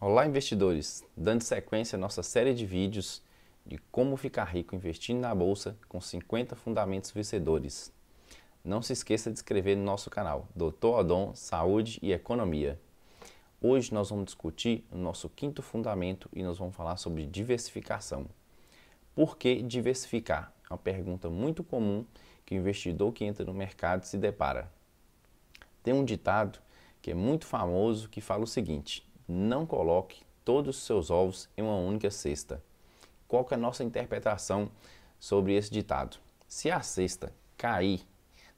Olá, investidores! Dando sequência à nossa série de vídeos de como ficar rico investindo na bolsa com 50 fundamentos vencedores. Não se esqueça de inscrever no nosso canal Doutor Odon Saúde e Economia. Hoje nós vamos discutir o nosso quinto fundamento e nós vamos falar sobre diversificação. Por que diversificar? É uma pergunta muito comum que o investidor que entra no mercado se depara. Tem um ditado que é muito famoso que fala o seguinte: não coloque todos os seus ovos em uma única cesta. Qual é a nossa interpretação sobre esse ditado? Se a cesta cair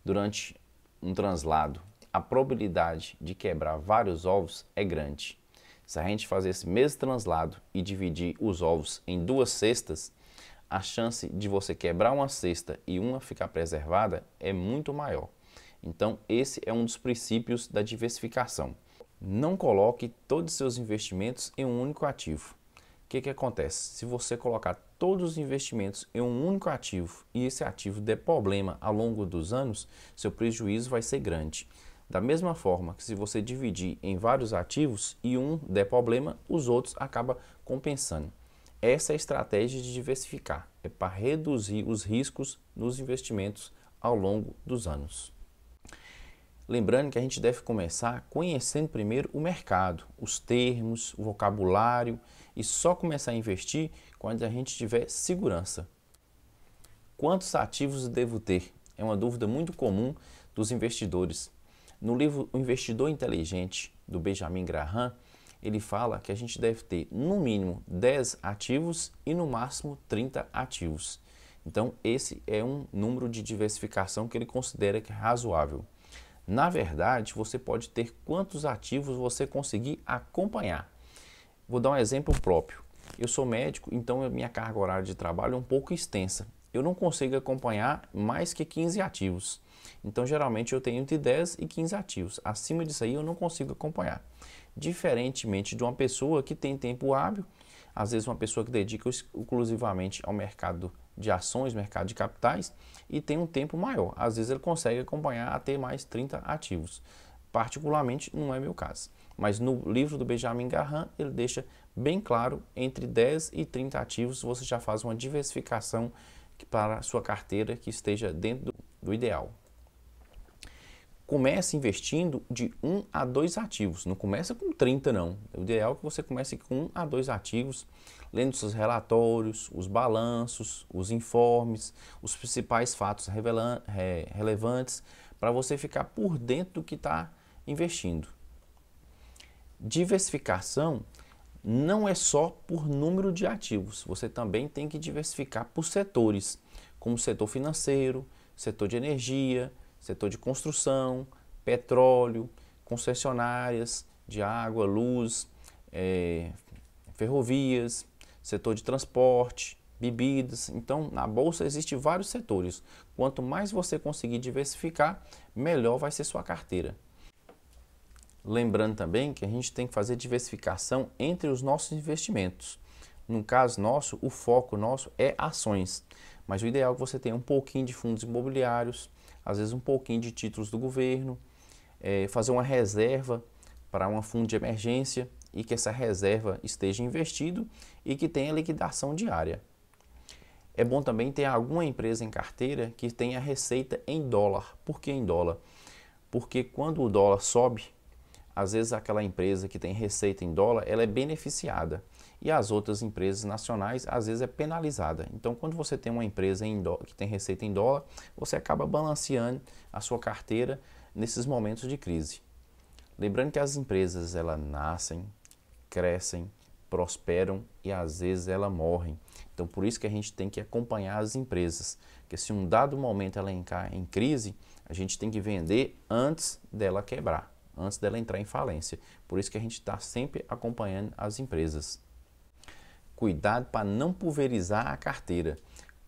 durante um translado, a probabilidade de quebrar vários ovos é grande. Se a gente fazer esse mesmo translado e dividir os ovos em duas cestas, a chance de você quebrar uma cesta e uma ficar preservada é muito maior. Então, esse é um dos princípios da diversificação não coloque todos os seus investimentos em um único ativo. O que, que acontece? Se você colocar todos os investimentos em um único ativo e esse ativo der problema ao longo dos anos, seu prejuízo vai ser grande. Da mesma forma que se você dividir em vários ativos e um der problema, os outros acabam compensando. Essa é a estratégia de diversificar, é para reduzir os riscos nos investimentos ao longo dos anos. Lembrando que a gente deve começar conhecendo primeiro o mercado, os termos, o vocabulário e só começar a investir quando a gente tiver segurança. Quantos ativos devo ter? É uma dúvida muito comum dos investidores. No livro O Investidor Inteligente, do Benjamin Graham, ele fala que a gente deve ter no mínimo 10 ativos e no máximo 30 ativos. Então, esse é um número de diversificação que ele considera que é razoável. Na verdade, você pode ter quantos ativos você conseguir acompanhar. Vou dar um exemplo próprio. Eu sou médico, então minha carga horária de trabalho é um pouco extensa. Eu não consigo acompanhar mais que 15 ativos. Então, geralmente eu tenho entre 10 e 15 ativos. Acima disso aí eu não consigo acompanhar. Diferentemente de uma pessoa que tem tempo hábil, às vezes uma pessoa que dedica exclusivamente ao mercado de ações, mercado de capitais, e tem um tempo maior. Às vezes ele consegue acompanhar até mais 30 ativos. Particularmente não é meu caso. Mas no livro do Benjamin Garran, ele deixa bem claro, entre 10 e 30 ativos você já faz uma diversificação para a sua carteira que esteja dentro do ideal comece investindo de um a dois ativos. Não começa com 30, não. O ideal é que você comece com um a dois ativos, lendo seus relatórios, os balanços, os informes, os principais fatos relevantes, para você ficar por dentro do que está investindo. Diversificação não é só por número de ativos, você também tem que diversificar por setores, como setor financeiro, setor de energia, setor de construção, petróleo, concessionárias de água, luz, é, ferrovias, setor de transporte, bebidas. Então, na bolsa existe vários setores. Quanto mais você conseguir diversificar, melhor vai ser sua carteira. Lembrando também que a gente tem que fazer diversificação entre os nossos investimentos. No caso nosso, o foco nosso é ações, mas o ideal é que você tenha um pouquinho de fundos imobiliários, às vezes um pouquinho de títulos do governo, é, fazer uma reserva para uma fundo de emergência e que essa reserva esteja investido e que tenha liquidação diária. É bom também ter alguma empresa em carteira que tenha receita em dólar. Por que em dólar? Porque quando o dólar sobe, às vezes aquela empresa que tem receita em dólar, ela é beneficiada e as outras empresas nacionais às vezes é penalizada. Então, quando você tem uma empresa que tem receita em dólar, você acaba balanceando a sua carteira nesses momentos de crise. Lembrando que as empresas elas nascem, crescem, prosperam e às vezes elas morrem. Então, por isso que a gente tem que acompanhar as empresas, porque se um dado momento ela entrar em crise, a gente tem que vender antes dela quebrar, antes dela entrar em falência. Por isso que a gente está sempre acompanhando as empresas cuidado para não pulverizar a carteira.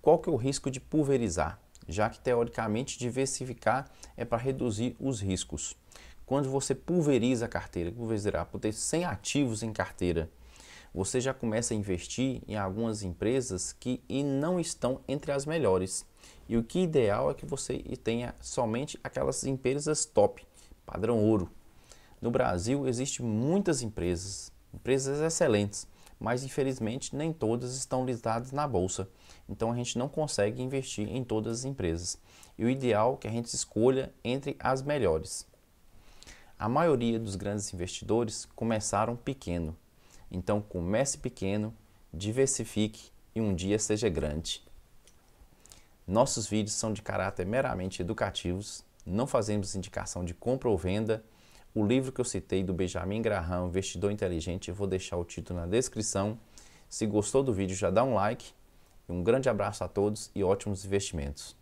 Qual que é o risco de pulverizar? Já que teoricamente diversificar é para reduzir os riscos. Quando você pulveriza a carteira, pulverizar, por ter 100 ativos em carteira, você já começa a investir em algumas empresas que não estão entre as melhores. E o que é ideal é que você tenha somente aquelas empresas top, padrão ouro. No Brasil existem muitas empresas, empresas excelentes, mas infelizmente nem todas estão listadas na bolsa. Então a gente não consegue investir em todas as empresas. E o ideal é que a gente escolha entre as melhores. A maioria dos grandes investidores começaram pequeno. Então comece pequeno, diversifique e um dia seja grande. Nossos vídeos são de caráter meramente educativos, não fazemos indicação de compra ou venda o livro que eu citei do Benjamin Graham, Investidor Inteligente, eu vou deixar o título na descrição. Se gostou do vídeo, já dá um like. Um grande abraço a todos e ótimos investimentos.